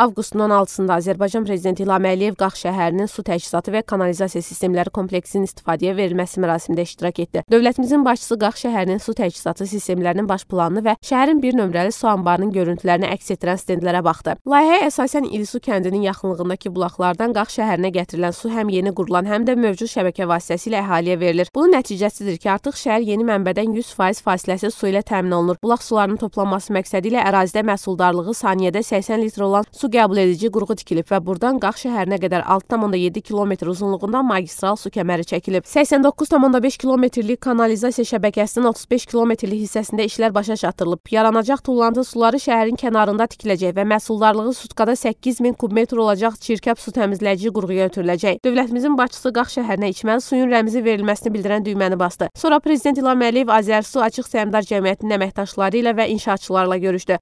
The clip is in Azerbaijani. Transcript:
Avqustun 16-da Azərbaycan prezidenti İlham Əliyev Qax şəhərinin su təchizatı və kanalizasiya sistemləri kompleksinin istifadəyə verilməsi mərasimində iştirak etdi. Dövlətimizin başçısı Qax şəhərinin su təchizatı sistemlərinin baş planını və şəhərin bir nömrəli su anbarının görüntülərini əks etdirən stendlərə baxdı. Layihəyə əsasən İlisu kəndinin yaxınlığındakı bulaqlardan Qax şəhərinə gətirilən su həm yeni qurulan, həm də mövcud şəbəkə vasitəsilə əhaliyə verilir. Bunun nəticəsidir ki, artıq şəhər yeni mənbədən 100% fasiləsiz su ilə təmin olunur. Bulaq sularının toplanması məqsədi ilə ərazidə məhsuldarlığı saniyədə 80 litr olan su qəbul edici qurğu tikilib və burdan Qax şəhərinə qədər 6,7 kilometr uzunluğunda magistral su kəməri çəkilib. 89,5 kilometrlik kanalizasiya şəbəkəsinin 35 kilometrlik hissəsində işlər başa çatdırılıb. Yaranacaq tullantı suları şəhərin kənarında tikiləcək və məhsuldarlığı sutkada 8000 kubmetr olacaq çirkəb su təmizləyici qurğuya ötürüləcək. Dövlətimizin başçısı Qax şəhərinə içməli suyun rəmzi verilməsini bildirən düyməni bastı. Sonra prezident İlham Əliyev Azərsu Açıq Səhmdar Cəmiyyətinin əməkdaşları ilə və inşaatçılarla görüşdü.